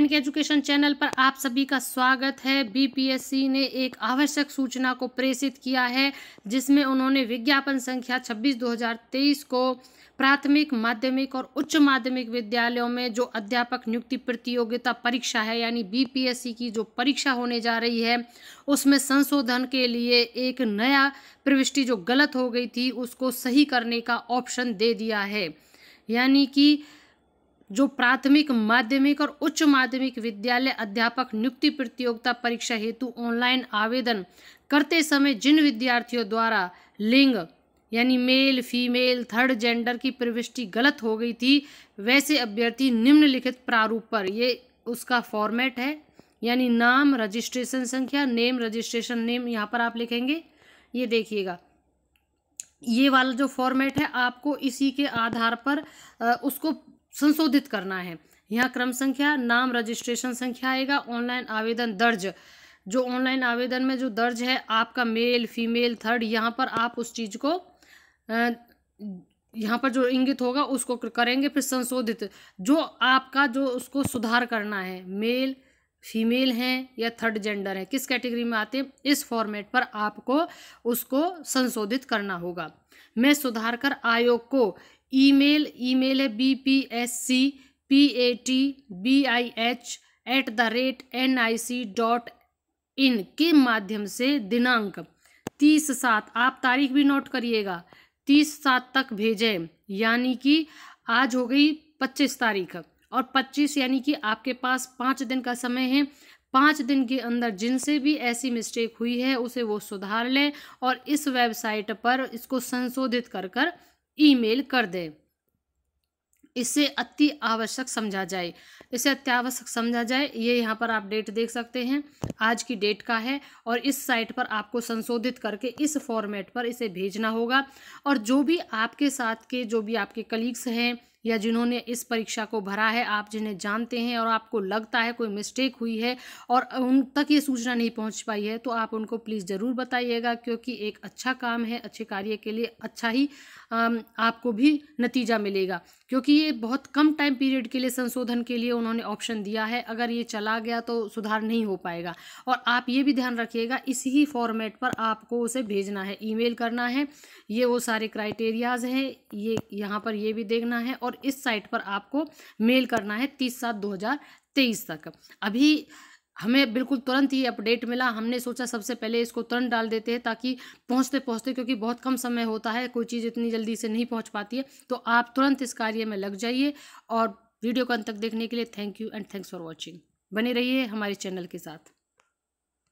N के education channel पर आप सभी का स्वागत है बीपीएससी ने एक आवश्यक सूचना को प्रेषित किया है जिसमें उन्होंने विज्ञापन संख्या 26 2023 को प्राथमिक माध्यमिक और उच्च माध्यमिक विद्यालयों में जो अध्यापक नियुक्ति प्रतियोगिता परीक्षा है यानी बीपीएससी की जो परीक्षा होने जा रही है उसमें संशोधन के लिए एक नया प्रविष्टि जो गलत हो गई थी उसको सही करने का ऑप्शन दे दिया है यानी कि जो प्राथमिक माध्यमिक और उच्च माध्यमिक विद्यालय अध्यापक नियुक्ति प्रतियोगिता परीक्षा हेतु ऑनलाइन आवेदन करते समय जिन विद्यार्थियों द्वारा लिंग यानी मेल फीमेल थर्ड जेंडर की प्रविष्टि गलत हो गई थी वैसे अभ्यर्थी निम्नलिखित प्रारूप पर ये उसका फॉर्मेट है यानी नाम रजिस्ट्रेशन संख्या नेम रजिस्ट्रेशन नेम यहाँ पर आप लिखेंगे ये देखिएगा ये वाला जो फॉर्मेट है आपको इसी के आधार पर उसको संशोधित करना है यहाँ क्रम संख्या नाम रजिस्ट्रेशन संख्या आएगा ऑनलाइन आवेदन दर्ज जो ऑनलाइन आवेदन में जो दर्ज है आपका मेल फीमेल थर्ड यहाँ पर आप उस चीज़ को यहाँ पर जो इंगित होगा उसको करेंगे फिर संशोधित जो आपका जो उसको सुधार करना है मेल फीमेल हैं या थर्ड जेंडर है किस कैटेगरी में आते हैं इस फॉर्मेट पर आपको उसको संशोधित करना होगा मैं सुधार कर आयोग को ईमेल ईमेल है B P S C P A T B I H at the rate N I C dot in के माध्यम से दिनांक तीस सात आप तारीख भी नोट करिएगा तीस सात तक भेजें यानी कि आज हो गई पच्चीस तारीख और पच्चीस यानी कि आपके पास पाँच दिन का समय है पाँच दिन के अंदर जिनसे भी ऐसी मिस्टेक हुई है उसे वो सुधार लें और इस वेबसाइट पर इसको संशोधित कर कर ईमेल कर दे इसे अति आवश्यक समझा जाए इसे अत्यावश्यक समझा जाए ये यहाँ पर आप डेट देख सकते हैं आज की डेट का है और इस साइट पर आपको संशोधित करके इस फॉर्मेट पर इसे भेजना होगा और जो भी आपके साथ के जो भी आपके कलीग्स हैं या जिन्होंने इस परीक्षा को भरा है आप जिन्हें जानते हैं और आपको लगता है कोई मिस्टेक हुई है और उन तक ये सूचना नहीं पहुंच पाई है तो आप उनको प्लीज़ ज़रूर बताइएगा क्योंकि एक अच्छा काम है अच्छे कार्य के लिए अच्छा ही आपको भी नतीजा मिलेगा क्योंकि ये बहुत कम टाइम पीरियड के लिए संशोधन के लिए उन्होंने ऑप्शन दिया है अगर ये चला गया तो सुधार नहीं हो पाएगा और आप ये भी ध्यान रखिएगा इसी ही फॉर्मेट पर आपको उसे भेजना है ईमेल करना है ये वो सारे क्राइटेरियाज़ हैं ये यहाँ पर ये भी देखना है और इस साइट पर आपको मेल करना है तीस सात दो हज़ार तेईस तक अभी हमें बिल्कुल तुरंत ही अपडेट मिला हमने सोचा सबसे पहले इसको तुरंत डाल देते हैं ताकि पहुंचते पहुंचते क्योंकि बहुत कम समय होता है कोई चीज़ इतनी जल्दी से नहीं पहुंच पाती है तो आप तुरंत इस कार्य में लग जाइए और वीडियो को अंत तक देखने के लिए thank you and thanks for watching बने रहिए हमारे चैनल के साथ